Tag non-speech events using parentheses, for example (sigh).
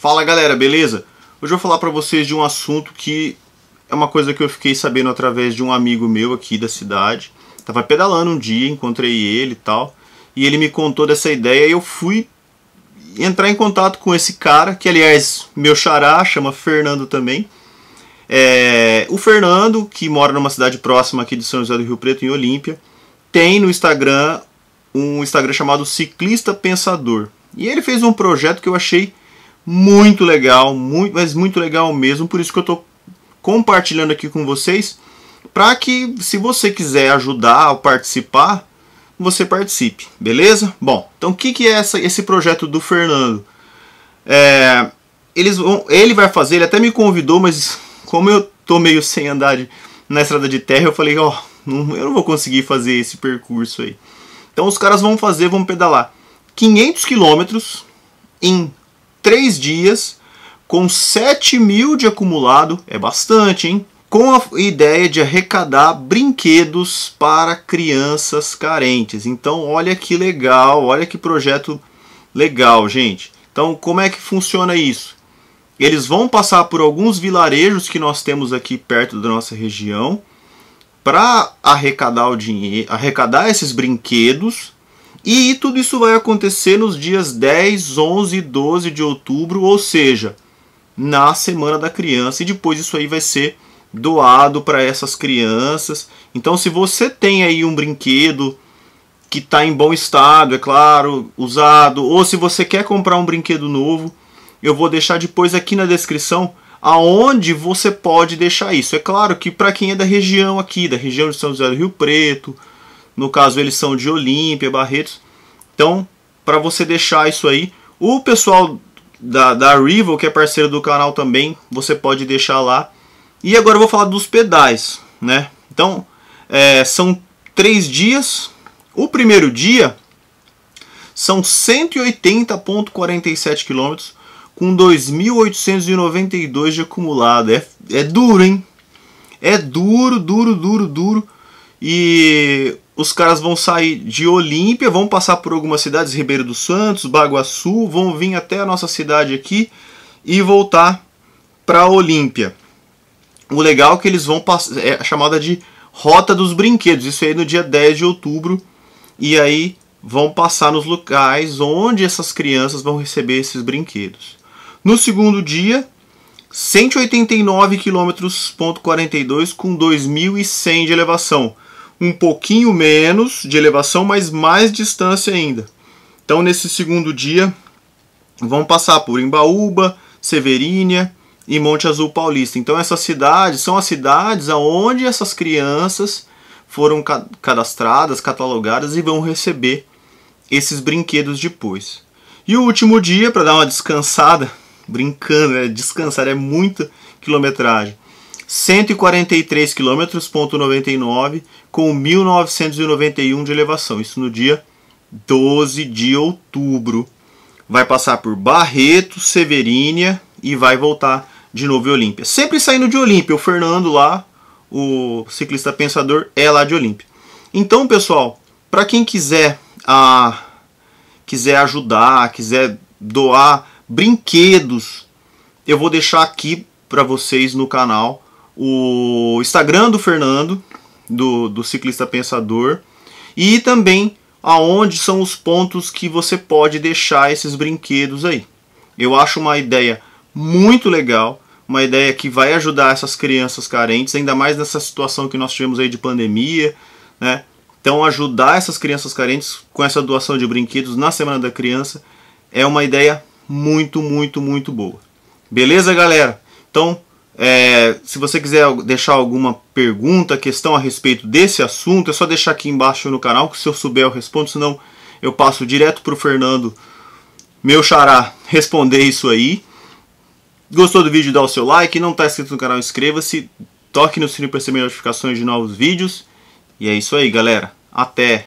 Fala galera, beleza? Hoje eu vou falar para vocês de um assunto que é uma coisa que eu fiquei sabendo através de um amigo meu aqui da cidade. Tava pedalando um dia, encontrei ele e tal, e ele me contou dessa ideia e eu fui entrar em contato com esse cara, que aliás, meu xará, chama Fernando também. É, o Fernando, que mora numa cidade próxima aqui de São José do Rio Preto, em Olímpia, tem no Instagram um Instagram chamado Ciclista Pensador. E ele fez um projeto que eu achei muito legal, muito, mas muito legal mesmo. Por isso que eu estou compartilhando aqui com vocês, para que se você quiser ajudar ou participar, você participe, beleza? Bom, então o que, que é essa, esse projeto do Fernando? É, eles vão, ele vai fazer, ele até me convidou, mas como eu tô meio sem andar de, na estrada de terra, eu falei, ó, oh, eu não vou conseguir fazer esse percurso aí. Então os caras vão fazer, vão pedalar 500 quilômetros em três dias, com 7 mil de acumulado, é bastante, hein? Com a ideia de arrecadar brinquedos para crianças carentes. Então, olha que legal, olha que projeto legal, gente. Então, como é que funciona isso? Eles vão passar por alguns vilarejos que nós temos aqui perto da nossa região para arrecadar o dinheiro, arrecadar esses brinquedos e tudo isso vai acontecer nos dias 10, 11 e 12 de outubro, ou seja, na Semana da Criança. E depois isso aí vai ser doado para essas crianças. Então, se você tem aí um brinquedo que está em bom estado, é claro, usado, ou se você quer comprar um brinquedo novo, eu vou deixar depois aqui na descrição aonde você pode deixar isso. É claro que para quem é da região aqui, da região de São José do Rio Preto, no caso, eles são de Olímpia, Barretos. Então, para você deixar isso aí, o pessoal da, da Rival, que é parceiro do canal também, você pode deixar lá. E agora eu vou falar dos pedais, né? Então, é, são três dias. O primeiro dia são 180,47 km com 2.892 de acumulado. É, é duro, hein? É duro, duro, duro, duro. E os caras vão sair de Olímpia, vão passar por algumas cidades, Ribeiro dos Santos, Baguaçu, vão vir até a nossa cidade aqui e voltar para Olímpia. O legal é que eles vão passar, é a chamada de Rota dos Brinquedos, isso aí no dia 10 de outubro, e aí vão passar nos locais onde essas crianças vão receber esses brinquedos. No segundo dia, 189 km com 2.100 de elevação um pouquinho menos de elevação, mas mais distância ainda. Então, nesse segundo dia, vão passar por Embaúba, Severínia e Monte Azul Paulista. Então, essas cidades são as cidades aonde essas crianças foram cadastradas, catalogadas e vão receber esses brinquedos depois. E o último dia, para dar uma descansada, (laughs) brincando, né? descansar é muita quilometragem. 143 km.99 com 1991 de elevação. Isso no dia 12 de outubro. Vai passar por Barreto, Severínia e vai voltar de novo em Olímpia. Sempre saindo de Olímpia, o Fernando lá, o ciclista pensador é lá de Olímpia. Então, pessoal, para quem quiser a ah, quiser ajudar, quiser doar brinquedos, eu vou deixar aqui para vocês no canal o Instagram do Fernando, do, do Ciclista Pensador, e também aonde são os pontos que você pode deixar esses brinquedos aí. Eu acho uma ideia muito legal, uma ideia que vai ajudar essas crianças carentes, ainda mais nessa situação que nós tivemos aí de pandemia, né? Então ajudar essas crianças carentes com essa doação de brinquedos na Semana da Criança é uma ideia muito, muito, muito boa. Beleza, galera? Então, é, se você quiser deixar alguma pergunta, questão a respeito desse assunto, é só deixar aqui embaixo no canal que se eu souber eu respondo, senão eu passo direto para o Fernando, meu xará, responder isso aí. Gostou do vídeo? Dá o seu like. Não está inscrito no canal, inscreva-se. Toque no sininho para receber notificações de novos vídeos. E é isso aí, galera. Até!